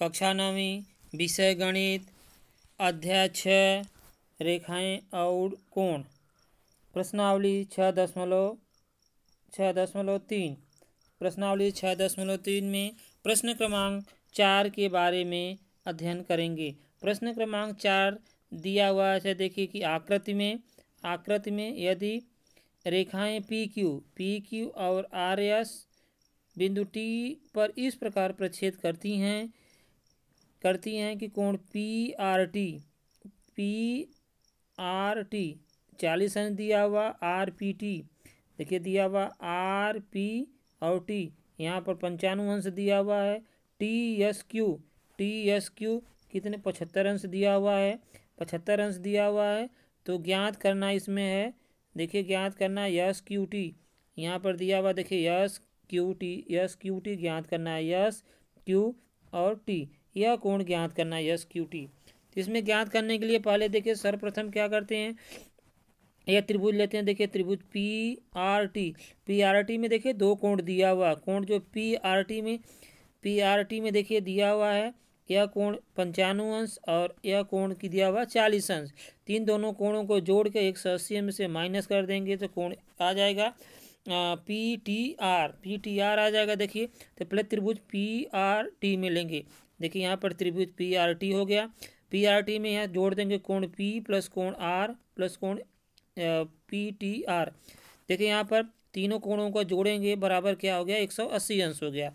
कक्षा नवी विषय गणित अध्याय छ रेखाएं और कोण प्रश्नावली छः दशमलव छ दशमलव तीन प्रश्नावली छः दशमलव तीन में प्रश्न क्रमांक चार के बारे में अध्ययन करेंगे प्रश्न क्रमांक चार दिया हुआ है देखिए कि आकृति में आकृति में यदि रेखाएं पी क्यू पी क्यू और आर एस बिंदु टी पर इस प्रकार प्रच्छेद करती हैं करती हैं कि कोण P R T P R T चालीस अंश दिया हुआ आर पी टी देखिए दिया हुआ आर पी और टी यहाँ पर पंचानवे अंश दिया हुआ है T S Q T S Q कितने पचहत्तर अंश दिया हुआ है पचहत्तर अंश दिया हुआ है तो ज्ञात करना इसमें है देखिए ज्ञात करना यस क्यू टी यहाँ पर दिया हुआ देखिए S Q T S Q T ज्ञात करना है यस क्यू और टी यह कोण ज्ञात करना यस क्यू टी इसमें ज्ञात करने के लिए पहले देखिए सर्वप्रथम क्या करते हैं यह त्रिभुज लेते हैं देखिए त्रिभुज P R T P R T में देखिए दो कोण दिया हुआ कोण जो पी आर टी में पी आर टी में देखिए दिया हुआ है यह कोण पंचानवे अंश और यह कोण की दिया हुआ चालीस अंश तीन दोनों कोणों को जोड़ के एक सौ अस्सी में से माइनस कर देंगे तो कोण आ जाएगा P T R P T R आ जाएगा देखिए तो पहले त्रिभुज पी आर टी में लेंगे देखिए यहाँ पर त्रिभुज पी आर टी हो गया पी आर टी में यहाँ जोड़ देंगे कोण पी प्लस कोण आर प्लस कोण पी टी आर देखिए यहाँ पर तीनों कोणों को जोड़ेंगे बराबर क्या हो गया एक सौ अस्सी अंश हो गया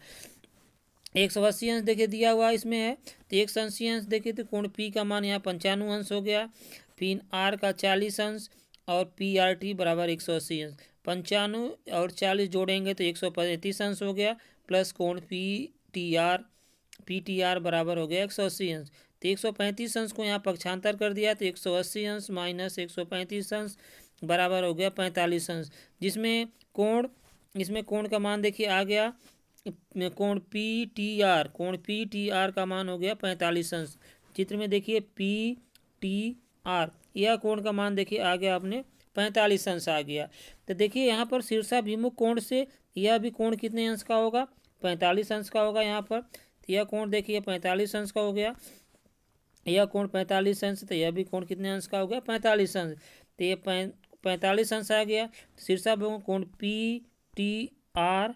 एक सौ अस्सी अंश देखिए दिया हुआ इसमें है तो एक सौ अस्सी अंश देखिए तो कोण पी का मान यहाँ पंचानवे अंश हो गया पी आर का चालीस अंश और पी आर टी बराबर एक सौ अस्सी अंश पंचानवे और चालीस जोड़ेंगे तो एक सौ पैंतीस अंश हो गया प्लस कोण P T R P T R बराबर हो गया एक सौ अस्सी अंश तो एक सौ पैंतीस अंश को यहाँ पक्षांतर कर दिया तो एक सौ अस्सी अंश माइनस एक सौ पैंतीस अंश बराबर हो गया पैंतालीस अंश जिसमें कोण इसमें कोण का मान देखिए आ गया कोण पी टी आर कोण पी टी आर का मान हो गया पैंतालीस अंश चित्र में देखिए पी टी आर यह कोण का मान देखिए आ गया आपने पैंतालीस अंश आ गया तो देखिए यहाँ पर शीर्षाभिमुख कोण से यह भी कोण कितने अंश का होगा पैंतालीस अंश का होगा यहाँ पर यह कोण देखिए पैंतालीस अंश का हो गया यह कोण पैंतालीस अंश तो यह भी कोण कितने अंश का हो गया पैंतालीस अंश तो यह पैंतालीस अंश आ गया शीर्षा भूमि कोण पी टी आर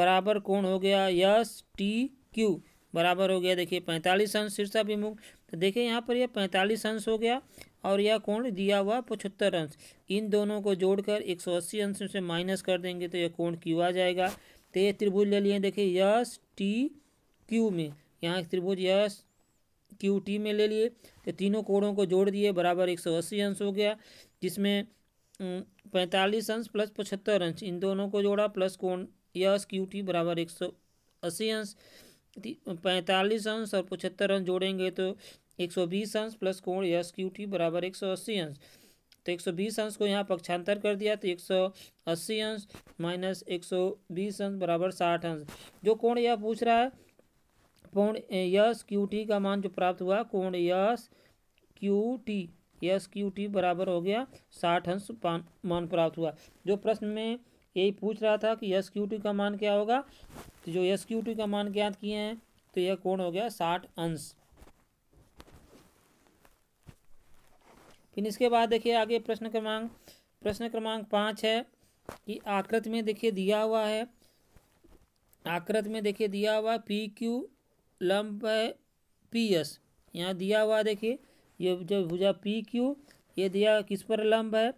बराबर कोण हो गया यस टी क्यू बराबर हो गया देखिए पैंतालीस अंश विमुख तो देखिए यहाँ पर यह पैंतालीस अंश हो गया और यह कोण दिया हुआ पचहत्तर अंश इन दोनों को जोड़कर एक सौ अस्सी अंश से माइनस कर देंगे तो यह कोण क्यू आ जाएगा तो ये त्रिभुज ले लिए देखिए यस टी क्यू में यहाँ एक त्रिभुज यस क्यू टी में ले लिए तो तीनों कोणों को जोड़ दिए बराबर एक सौ अस्सी अंश हो गया जिसमें पैंतालीस अंश प्लस पचहत्तर अंश इन दोनों को जोड़ा प्लस कोण यस क्यू टी बराबर एक सौ अस्सी अंश पैंतालीस अंश और पचहत्तर अंश जोड़ेंगे तो एक सौ बीस अंश प्लस कोण यस क्यू टी बराबर एक सौ अस्सी अंश तो एक सौ बीस अंश को यहाँ पक्षांतर कर दिया तो एक सौ अस्सी अंश माइनस एक सौ बीस अंश बराबर साठ अंश जो कोण यह पूछ रहा है कोण यस क्यू टी का मान जो प्राप्त हुआ कोण S Q T S Q T बराबर हो गया साठ अंश मान प्राप्त हुआ जो प्रश्न में यही पूछ रहा था कि यस क्यू टी का मान क्या होगा तो जो यस क्यू टी का मान ज्ञात किए हैं तो यह कोण हो गया साठ अंश फिर इसके बाद देखिए आगे प्रश्न क्रमांक प्रश्न क्रमांक पाँच है कि आकृति में देखिए दिया हुआ है आकृति में देखिए दिया हुआ पी क्यू लंब है पी एस यहाँ दिया हुआ देखिए ये जो भुजा पी क्यू ये दिया किस पर लंब है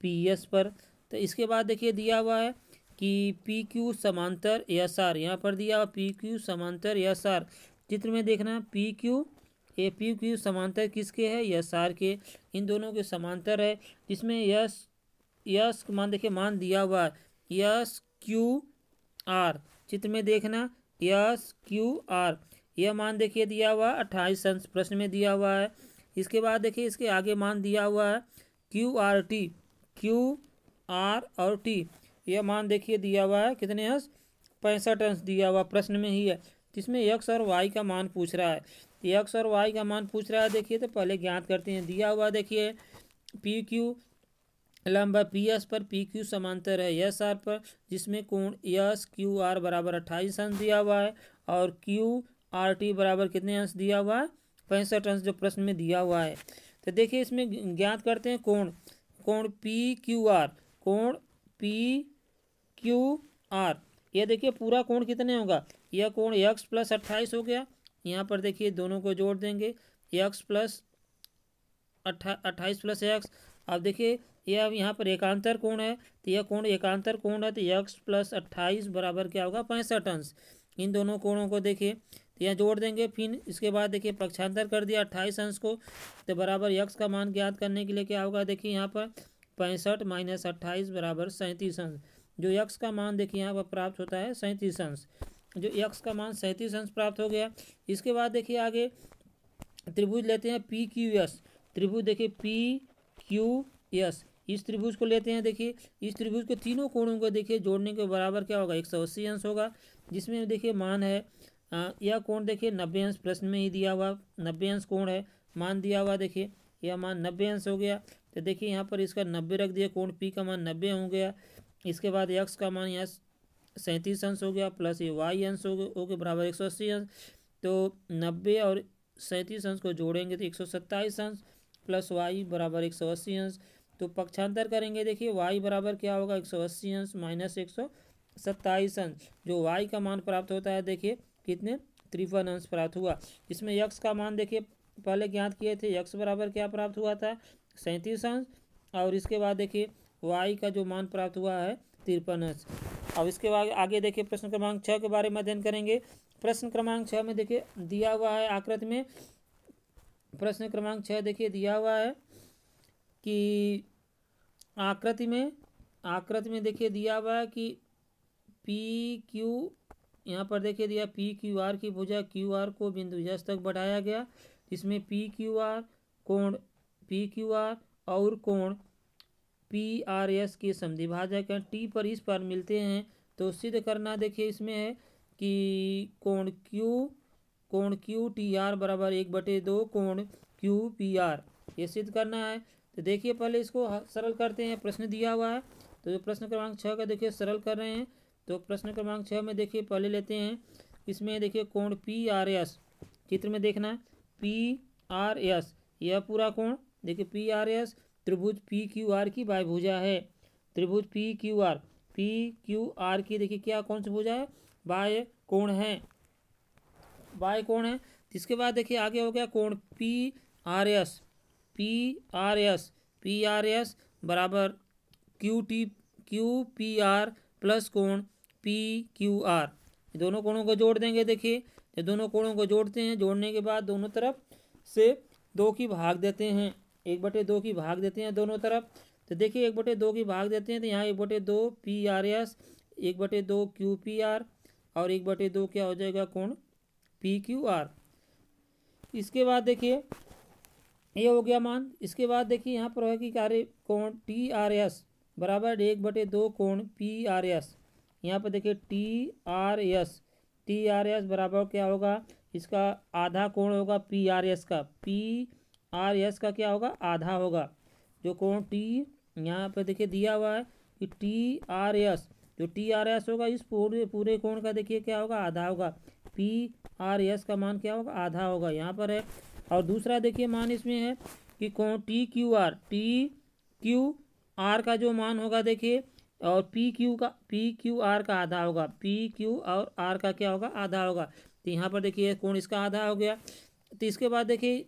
पी एस पर तो इसके बाद देखिए दिया हुआ है कि पी क्यू समांतर एस आर यहाँ पर दिया हुआ पी क्यू समांतर एस आर चित्र में देखना पी क्यू ए पी क्यू समांतर किसके है यस आर के इन दोनों के समांतर है जिसमें यस यस मान देखिए मान दिया हुआ है यस क्यू आर चित्र में देखना यस क्यू आर यह मान देखिए दिया हुआ है अट्ठाईस प्रश्न में दिया हुआ है इसके बाद देखिए इसके आगे मान दिया हुआ है Q R T Q R और टी यह मान देखिए दिया हुआ है कितने अंश पैंसठ अंश दिया हुआ प्रश्न में ही है जिसमें एक्स और वाई का मान पूछ रहा है एक्स और वाई का मान पूछ रहा है देखिए तो पहले ज्ञात करते हैं दिया हुआ देखिए पी क्यू लंबा पी एस पर पी क्यू समांतर है यस आर पर जिसमें कोण यस क्यू आर बराबर अट्ठाईस अंश दिया हुआ है और क्यू आर टी बराबर कितने अंश दिया हुआ है पैंसठ अंश जो प्रश्न में दिया हुआ है तो देखिए इसमें ज्ञात करते हैं कोण कोण पी क्यू आर कोण पी क्यू आर यह देखिए पूरा कोण कितने होगा यह कोण एक्स प्लस अट्ठाईस हो गया यहाँ पर देखिए दोनों को जोड़ देंगे एक्स प्लस अट्ठा अट्ठाईस प्लस एक्स अब देखिए यह अब यहाँ पर एकांतर कोण है तो यह कोण एकांतर कोण है तो एक्स प्लस अट्ठाईस बराबर क्या होगा पैंसठ अंश इन दोनों कोणों को देखिए यहाँ जोड़ देंगे फिर इसके बाद देखिए पक्षांतर कर दिया अट्ठाईस अंश को तो बराबर यक्स का मान ज्ञात करने के लिए क्या होगा देखिए यहाँ पर पैंसठ माइनस अट्ठाईस बराबर सैंतीस अंश जो यक्स का मान देखिए यहाँ पर प्राप्त होता है सैंतीस अंश जो यक्स का मान सैंतीस अंश प्राप्त हो गया इसके बाद देखिए आगे त्रिभुज लेते हैं पी क्यू एस त्रिभुज देखिए पी क्यू एस इस त्रिभुज को लेते हैं देखिए इस त्रिभुज के तीनों कोणों को देखिए जोड़ने के बराबर क्या होगा एक सौ अस्सी अंश होगा जिसमें देखिए मान है हाँ, यह कोण देखिए नब्बे अंश प्रश्न में ही दिया हुआ नब्बे अंश कोण है मान दिया हुआ देखिए यह मान नब्बे अंश हो गया तो देखिए यहाँ पर इसका नब्बे रख दिया कोण पी का मान नब्बे हो गया इसके बाद यक्स का मान यहाँ सैंतीस अंश हो गया प्लस ये वाई अंश हो गया ओके बराबर एक सौ अस्सी अंश तो नब्बे और सैंतीस अंश को जोड़ेंगे तो एक सौ सत्ताईस अंश प्लस वाई बराबर एक सौ अस्सी अंश तो पक्षांतर करेंगे देखिए वाई बराबर क्या होगा एक सौ अस्सी अंश माइनस एक सौ सत्ताईस अंश जो वाई का मान प्राप्त होता है देखिए कितने त्रिपन अंश प्राप्त हुआ इसमें यक्ष का मान देखिए पहले ज्ञात किए थे यक्ष बराबर क्या प्राप्त हुआ था सैंतीस अंश और इसके बाद देखिए वाई का जो मान प्राप्त हुआ है तिरपन अंश अब इसके बाद आगे देखिए प्रश्न क्रमांक छः के बारे में अध्ययन करेंगे प्रश्न क्रमांक छः में देखिए दिया हुआ है आकृति में प्रश्न क्रमांक छः देखिए दिया हुआ है कि आकृति में आकृति में देखिए दिया हुआ है कि पी क्यू यहाँ पर देखिए दिया पी क्यू आर की भुजा क्यू आर को बिंदु यस तक बढ़ाया गया इसमें पी क्यू आर कोण पी क्यू आर और कोण पी आर एस के समधिभाजक हैं टी पर इस पर मिलते हैं तो सिद्ध करना देखिए इसमें है कि कोण क्यू कोण क्यू टी आर बराबर एक बटे दो कोण क्यू पी आर ये सिद्ध करना है तो देखिए पहले इसको सरल करते हैं प्रश्न दिया हुआ है तो जो प्रश्न क्रमांक छः का देखिए सरल कर रहे हैं तो प्रश्न क्रमांक छः में देखिए पहले लेते हैं इसमें देखिए कोण पी आर एस चित्र में देखना है पी आर एस यह पूरा कोण देखिए पी आर एस त्रिभुज पी क्यू आर की बाय भुजा है त्रिभुज P Q R P Q R की देखिए क्या कौन सी भुजा है बाय कोण है बाय कोण है इसके बाद देखिए आगे हो गया कोण P R S P R S P R S बराबर Q T Q P R plus कोण पी क्यू आर दोनों कोणों को जोड़ देंगे देखिए ये दोनों कोणों को जोड़ते हैं जोड़ने के बाद दोनों तरफ से दो की भाग देते हैं एक बटे दो की भाग देते हैं दोनों तरफ तो देखिए एक बटे दो की भाग देते हैं तो यहाँ एक बटे दो पी आर एस एक बटे दो क्यू पी आर और एक बटे दो क्या हो जाएगा कोण पी क्यू आर इसके बाद देखिए ये हो गया मान इसके बाद देखिए यहाँ पर होगा कि कार्य कोण टी आर एस बराबर एक बटे दो कोण पी आर एस यहाँ पर देखिए T R S T R S बराबर क्या होगा इसका आधा कोण होगा पी आर एस का पी आर एस का क्या होगा आधा होगा जो कोण टी यहाँ पर देखिए दिया हुआ है कि टी आर एस जो टी आर एस होगा इस पूरे पूरे कोण का देखिए क्या होगा आधा होगा पी आर एस का मान क्या होगा आधा होगा यहाँ पर है और दूसरा देखिए मान इसमें है कि कोण T Q R T Q R का जो मान होगा देखिए और पी क्यू का पी क्यू आर का आधा होगा पी क्यू और आर का क्या होगा आधा होगा तो यहाँ पर देखिए कोण इसका आधा हो गया तो इसके बाद देखिए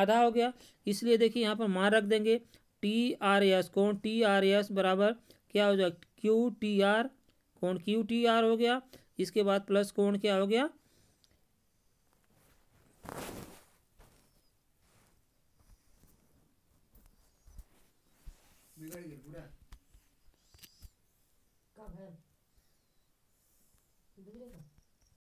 आधा हो गया इसलिए देखिए यहाँ पर मान रख देंगे टी आर एस कौन टी आर एस बराबर क्या हो जाएगा क्यू टी आर कौन क्यू टी आर हो गया इसके बाद प्लस कौन क्या हो गया